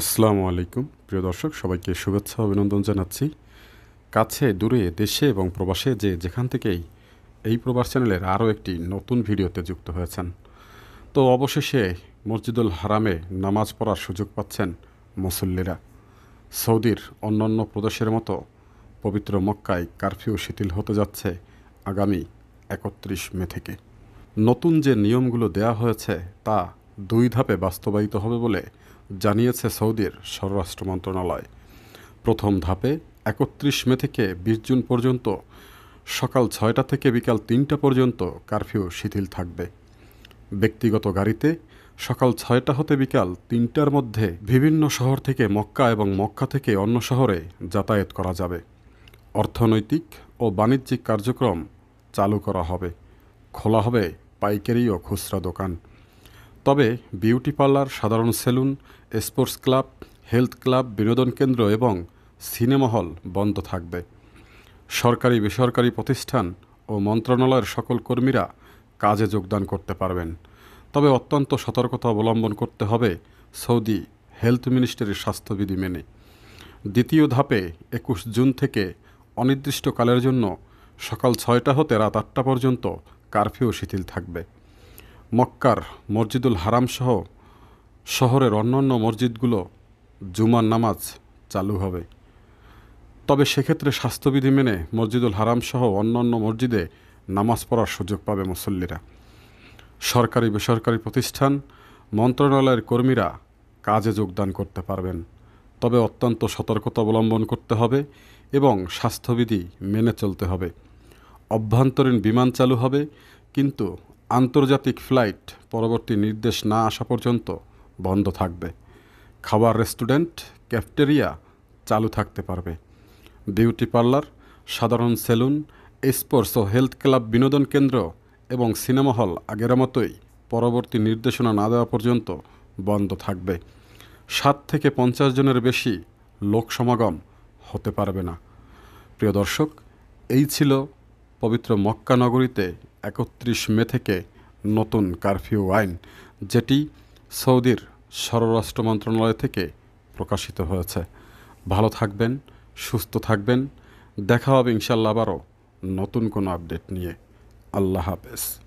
আসসালামু আলাইকুম প্রিয় দর্শক সবাইকে শুভেচ্ছা অভিনন্দন জানাচ্ছি কাছে দূরে দেশে এবং প্রবাসে যে যেখান থেকেই এই প্রবাস চ্যানেলের আরও একটি নতুন ভিডিওতে যুক্ত হয়েছেন তো অবশেষে মসজিদুল হারামে নামাজ পড়ার সুযোগ পাচ্ছেন মুসল্লিরা সৌদির অন্যান্য প্রদেশের মতো পবিত্র মক্কায় কারফিউ শিথিল হতে যাচ্ছে আগামী একত্রিশ মে থেকে নতুন যে নিয়মগুলো দেয়া হয়েছে তা দুই ধাপে বাস্তবায়িত হবে বলে জানিয়েছে সৌদির স্বরাষ্ট্র মন্ত্রণালয় প্রথম ধাপে একত্রিশ মে থেকে বিশ জুন পর্যন্ত সকাল ছয়টা থেকে বিকাল তিনটা পর্যন্ত কারফিউ শিথিল থাকবে ব্যক্তিগত গাড়িতে সকাল ছয়টা হতে বিকাল তিনটার মধ্যে বিভিন্ন শহর থেকে মক্কা এবং মক্কা থেকে অন্য শহরে যাতায়াত করা যাবে অর্থনৈতিক ও বাণিজ্যিক কার্যক্রম চালু করা হবে খোলা হবে পাইকারি ও খুচরা দোকান তবে বিউটি পার্লার সাধারণ salon sports club health club বিনোদন কেন্দ্র এবং সিনেমা হল বন্ধ থাকবে সরকারি বেসরকারি প্রতিষ্ঠান ও মন্ত্রণালয়ের সকল কর্মীরা কাজে যোগদান করতে পারবেন তবে অত্যন্ত সতর্কতা অবলম্বন করতে হবে সৌদি হেলথ মিনিস্টারের স্বাস্থ্যবিধি মেনে দ্বিতীয় ধাপে একুশ জুন থেকে অনির্দিষ্টকালের জন্য সকাল ছয়টা হতে রাত আটটা পর্যন্ত কারফিউ শিথিল থাকবে মক্কার মসজিদুল হারাম সহ শহরের অন্যান্য মসজিদগুলো জুমার নামাজ চালু হবে তবে সেক্ষেত্রে স্বাস্থ্যবিধি মেনে মসজিদুল হারাম সহ অন্যান্য মসজিদে নামাজ পড়ার সুযোগ পাবে মুসল্লিরা সরকারি বেসরকারি প্রতিষ্ঠান মন্ত্রণালয়ের কর্মীরা কাজে যোগদান করতে পারবেন তবে অত্যন্ত সতর্কতা অবলম্বন করতে হবে এবং স্বাস্থ্যবিধি মেনে চলতে হবে অভ্যন্তরীণ বিমান চালু হবে কিন্তু আন্তর্জাতিক ফ্লাইট পরবর্তী নির্দেশ না আসা পর্যন্ত বন্ধ থাকবে খাবার রেস্টুরেন্ট ক্যাফটেরিয়া চালু থাকতে পারবে বিউটি পার্লার সাধারণ সেলুন স্পোর্টস ও হেলথ ক্লাব বিনোদন কেন্দ্র এবং সিনেমা হল আগের মতোই পরবর্তী নির্দেশনা না দেওয়া পর্যন্ত বন্ধ থাকবে সাত থেকে পঞ্চাশ জনের বেশি লোক সমাগম হতে পারবে না প্রিয় দর্শক এই ছিল পবিত্র মক্কা নগরীতে একত্রিশ মে থেকে নতুন কারফিউ আইন যেটি সৌদির স্বরাষ্ট্র মন্ত্রণালয় থেকে প্রকাশিত হয়েছে ভালো থাকবেন সুস্থ থাকবেন দেখা হবে ইনশাল্লাহ আবারও নতুন কোনো আপডেট নিয়ে আল্লাহ হাফেজ